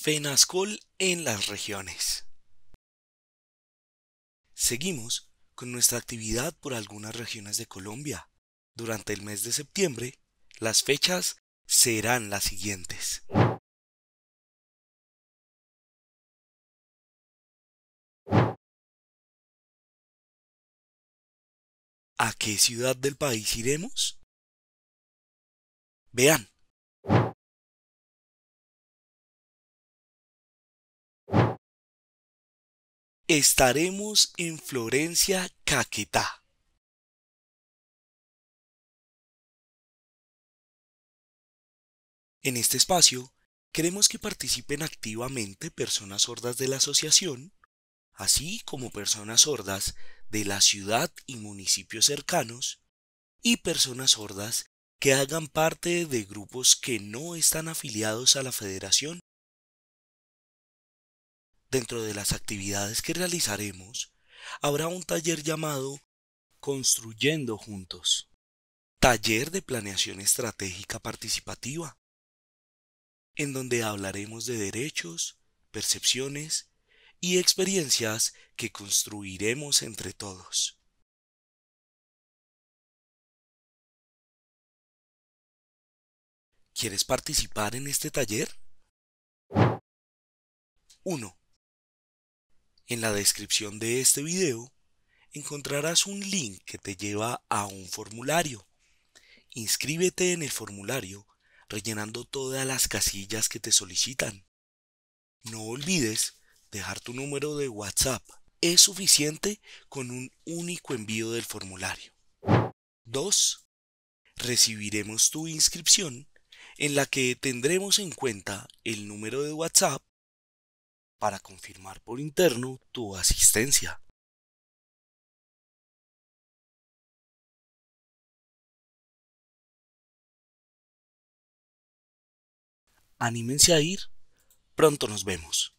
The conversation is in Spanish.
FENASCOL en las regiones. Seguimos con nuestra actividad por algunas regiones de Colombia. Durante el mes de septiembre, las fechas serán las siguientes. ¿A qué ciudad del país iremos? Vean, Estaremos en Florencia, Caquetá. En este espacio, queremos que participen activamente personas sordas de la asociación, así como personas sordas de la ciudad y municipios cercanos, y personas sordas que hagan parte de grupos que no están afiliados a la federación Dentro de las actividades que realizaremos, habrá un taller llamado Construyendo Juntos. Taller de Planeación Estratégica Participativa, en donde hablaremos de derechos, percepciones y experiencias que construiremos entre todos. ¿Quieres participar en este taller? 1. En la descripción de este video encontrarás un link que te lleva a un formulario. Inscríbete en el formulario rellenando todas las casillas que te solicitan. No olvides dejar tu número de WhatsApp. Es suficiente con un único envío del formulario. 2. Recibiremos tu inscripción en la que tendremos en cuenta el número de WhatsApp para confirmar por interno tu asistencia. Anímense a ir. Pronto nos vemos.